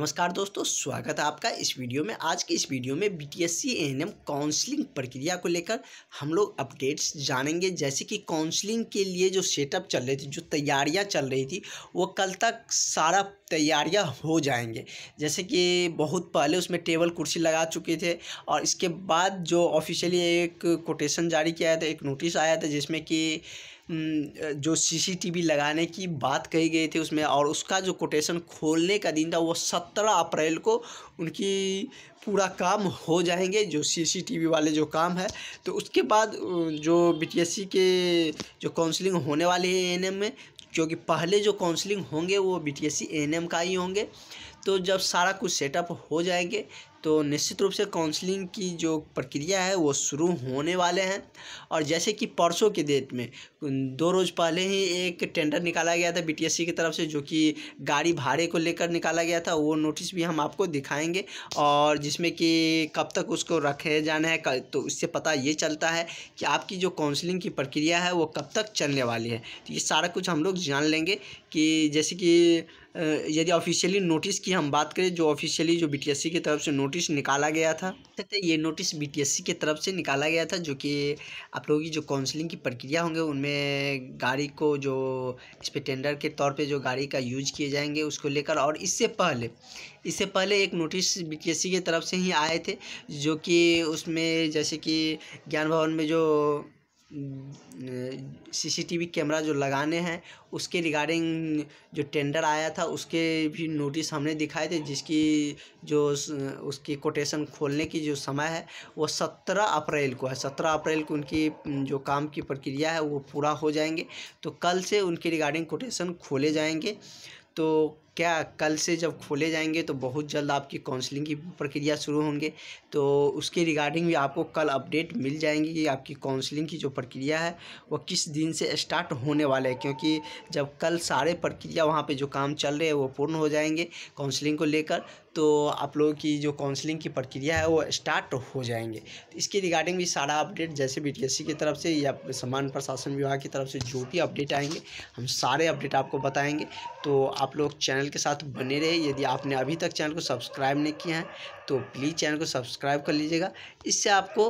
नमस्कार दोस्तों स्वागत है आपका इस वीडियो में आज की इस वीडियो में B T S C N M counselling प्रक्रिया को लेकर हम लोग अपडेट्स जानेंगे जैसे कि काउंसलिंग के लिए जो सेटअप चल रही थी जो तैयारियां चल रही थी वो कल तक सारा तैयारियां हो जाएंगे जैसे कि बहुत पहले उसमें टेबल कुर्सी लगा चुके थे और इसके बाद जो ऑफिशियली एक कोटेशन जारी किया था एक नोटिस आया था जिसमें कि जो सीसीटीवी लगाने की बात कही गई थी उसमें और उसका जो कोटेशन खोलने का दिन था वो सत्रह अप्रैल को उनकी पूरा काम हो जाएंगे जो सीसीटीवी वाले जो काम है तो उसके बाद जो बीटीएससी के जो काउंसलिंग होने वाली है एन में क्योंकि पहले जो काउंसलिंग होंगे वो B T S C N M का ही होंगे तो जब सारा कुछ सेटअप हो जाएंगे तो निश्चित रूप से काउंसलिंग की जो प्रक्रिया है वो शुरू होने वाले हैं और जैसे कि परसों के डेट में दो रोज़ पहले ही एक टेंडर निकाला गया था बीटीएससी की तरफ से जो कि गाड़ी भाड़े को लेकर निकाला गया था वो नोटिस भी हम आपको दिखाएंगे और जिसमें कि कब तक उसको रखे जाना है तो उससे पता ये चलता है कि आपकी जो काउंसलिंग की प्रक्रिया है वो कब तक चलने वाली है तो ये सारा कुछ हम लोग जान लेंगे कि जैसे कि यदि ऑफिशियली नोटिस की हम बात करें जो ऑफिशियली जो बीटीएससी की तरफ से नोटिस निकाला गया था तो, तो ये नोटिस बीटीएससी की तरफ से निकाला गया था जो कि आप लोगों की जो काउंसलिंग की प्रक्रिया होंगे उनमें गाड़ी को जो इस पर टेंडर के तौर पे जो गाड़ी का यूज किए जाएंगे उसको लेकर और इससे पहले इससे पहले एक नोटिस बीटीएससी की तरफ से ही आए थे जो कि उसमें जैसे कि ज्ञान भवन में जो सीसीटीवी कैमरा जो लगाने हैं उसके रिगार्डिंग जो टेंडर आया था उसके भी नोटिस हमने दिखाए थे जिसकी जो उसकी कोटेशन खोलने की जो समय है वो सत्रह अप्रैल को है सत्रह अप्रैल को उनकी जो काम की प्रक्रिया है वो पूरा हो जाएंगे तो कल से उनके रिगार्डिंग कोटेशन खोले जाएंगे तो क्या कल से जब खोले जाएंगे तो बहुत जल्द आपकी काउंसलिंग की प्रक्रिया शुरू होंगे तो उसके रिगार्डिंग भी आपको कल अपडेट मिल जाएंगी कि आपकी काउंसलिंग की जो प्रक्रिया है वो किस दिन से स्टार्ट होने वाला है क्योंकि जब कल सारे प्रक्रिया वहाँ पे जो काम चल रहे हैं वो पूर्ण हो जाएंगे काउंसलिंग को लेकर तो आप लोगों की जो काउंसलिंग की प्रक्रिया है वो स्टार्ट हो जाएंगे तो इसके रिगार्डिंग भी सारा अपडेट जैसे बी की तरफ से या सामान्य प्रशासन विभाग की तरफ से जो भी अपडेट आएंगे हम सारे अपडेट आपको बताएँगे तो आप लोग चैनल चैनल के साथ बने रहे यदि आपने अभी तक चैनल को सब्सक्राइब नहीं किया है तो प्लीज़ चैनल को सब्सक्राइब कर लीजिएगा इससे आपको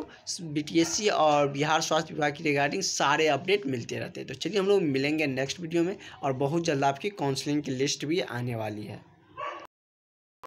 बीटीएससी और बिहार स्वास्थ्य विभाग की रिगार्डिंग सारे अपडेट मिलते रहते हैं तो चलिए हम लोग मिलेंगे नेक्स्ट वीडियो में और बहुत जल्द आपकी काउंसलिंग की लिस्ट भी आने वाली है